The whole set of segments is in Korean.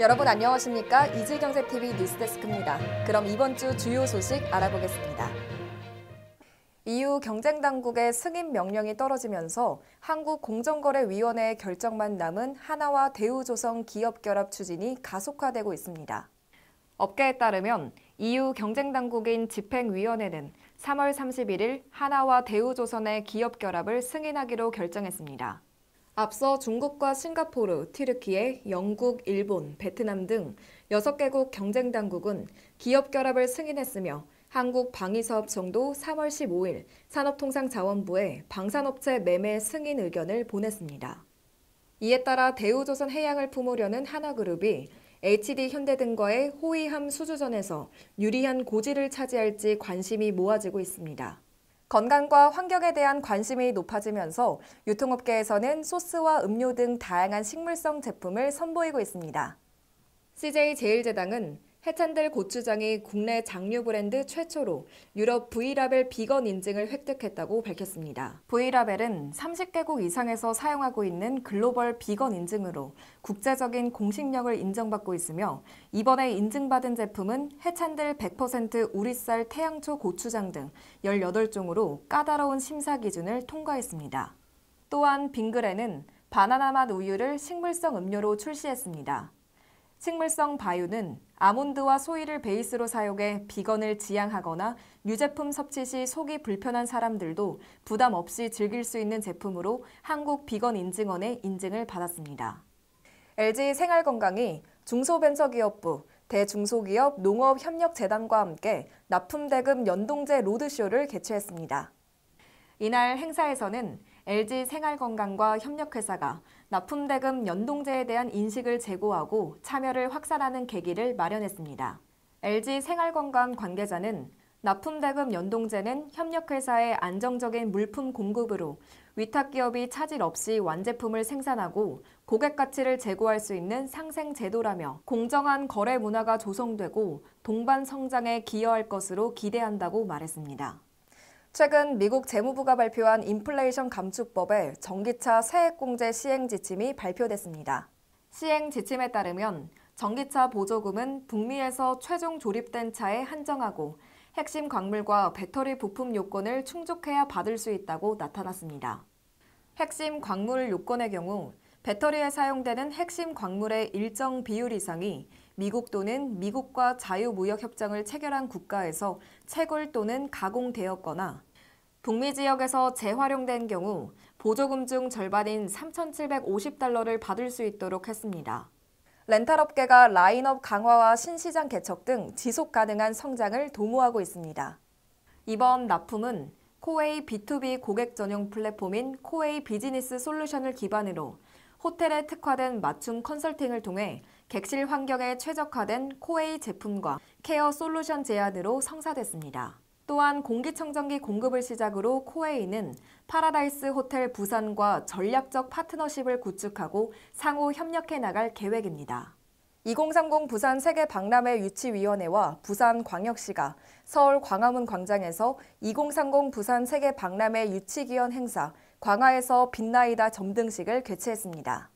여러분 안녕하십니까? 이지경제TV 뉴스데스크입니다. 그럼 이번 주 주요 소식 알아보겠습니다. EU 경쟁 당국의 승인 명령이 떨어지면서 한국 공정거래위원회의 결정만 남은 하나와 대우조선 기업 결합 추진이 가속화되고 있습니다. 업계에 따르면 EU 경쟁 당국인 집행위원회는 3월 31일 하나와 대우조선의 기업 결합을 승인하기로 결정했습니다. 앞서 중국과 싱가포르, 튀르키에 영국, 일본, 베트남 등 6개국 경쟁 당국은 기업 결합을 승인했으며 한국 방위사업청도 3월 15일 산업통상자원부에 방산업체 매매 승인 의견을 보냈습니다. 이에 따라 대우조선 해양을 품으려는 하나그룹이 HD 현대 등과의 호위함 수주전에서 유리한 고지를 차지할지 관심이 모아지고 있습니다. 건강과 환경에 대한 관심이 높아지면서 유통업계에서는 소스와 음료 등 다양한 식물성 제품을 선보이고 있습니다. CJ제일제당은 해찬들 고추장이 국내 장류 브랜드 최초로 유럽 브이라벨 비건 인증을 획득했다고 밝혔습니다. 브이라벨은 30개국 이상에서 사용하고 있는 글로벌 비건 인증으로 국제적인 공식력을 인정받고 있으며 이번에 인증받은 제품은 해찬들 100% 우리쌀 태양초 고추장 등 18종으로 까다로운 심사 기준을 통과했습니다. 또한 빙그레는 바나나 맛 우유를 식물성 음료로 출시했습니다. 식물성 바유는 아몬드와 소이를 베이스로 사용해 비건을 지향하거나 유제품 섭취 시 속이 불편한 사람들도 부담 없이 즐길 수 있는 제품으로 한국 비건 인증원의 인증을 받았습니다. LG 생활건강이 중소벤처기업부, 대중소기업 농업협력재단과 함께 납품대금 연동제 로드쇼를 개최했습니다. 이날 행사에서는 LG 생활건강과 협력회사가 납품대금 연동제에 대한 인식을 제고하고 참여를 확산하는 계기를 마련했습니다. LG 생활건강 관계자는 납품대금 연동제는 협력회사의 안정적인 물품 공급으로 위탁기업이 차질 없이 완제품을 생산하고 고객 가치를 제고할 수 있는 상생 제도라며 공정한 거래 문화가 조성되고 동반 성장에 기여할 것으로 기대한다고 말했습니다. 최근 미국 재무부가 발표한 인플레이션 감축법에 전기차 세액공제 시행 지침이 발표됐습니다. 시행 지침에 따르면 전기차 보조금은 북미에서 최종 조립된 차에 한정하고 핵심 광물과 배터리 부품 요건을 충족해야 받을 수 있다고 나타났습니다. 핵심 광물 요건의 경우 배터리에 사용되는 핵심 광물의 일정 비율 이상이 미국 또는 미국과 자유무역협정을 체결한 국가에서 채굴 또는 가공되었거나 북미 지역에서 재활용된 경우 보조금 중 절반인 3,750달러를 받을 수 있도록 했습니다. 렌탈업계가 라인업 강화와 신시장 개척 등 지속 가능한 성장을 도모하고 있습니다. 이번 납품은 코웨이 B2B 고객 전용 플랫폼인 코웨이 비즈니스 솔루션을 기반으로 호텔에 특화된 맞춤 컨설팅을 통해 객실 환경에 최적화된 코웨이 제품과 케어 솔루션 제안으로 성사됐습니다. 또한 공기청정기 공급을 시작으로 코웨이는 파라다이스 호텔 부산과 전략적 파트너십을 구축하고 상호 협력해 나갈 계획입니다. 2030 부산 세계 박람회 유치위원회와 부산광역시가 서울 광화문 광장에서 2030 부산 세계 박람회 유치기원 행사 광화에서 빛나이다 점등식을 개최했습니다.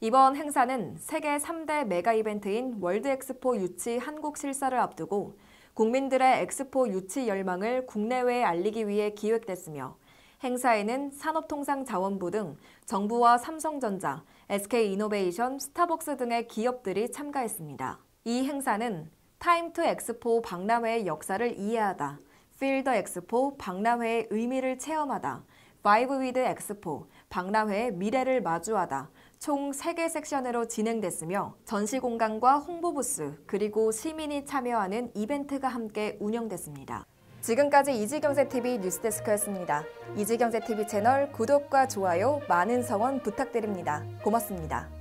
이번 행사는 세계 3대 메가 이벤트인 월드엑스포 유치 한국 실사를 앞두고 국민들의 엑스포 유치 열망을 국내외에 알리기 위해 기획됐으며 행사에는 산업통상자원부 등 정부와 삼성전자, SK이노베이션, 스타벅스 등의 기업들이 참가했습니다. 이 행사는 타임 투 엑스포 박람회의 역사를 이해하다, 필더 엑스포 박람회의 의미를 체험하다, 바이브 위드 엑스포, 박람회의 미래를 마주하다 총 3개 섹션으로 진행됐으며 전시 공간과 홍보 부스 그리고 시민이 참여하는 이벤트가 함께 운영됐습니다. 지금까지 이지경제TV 뉴스데스크였습니다. 이지경제TV 채널 구독과 좋아요, 많은 성원 부탁드립니다. 고맙습니다.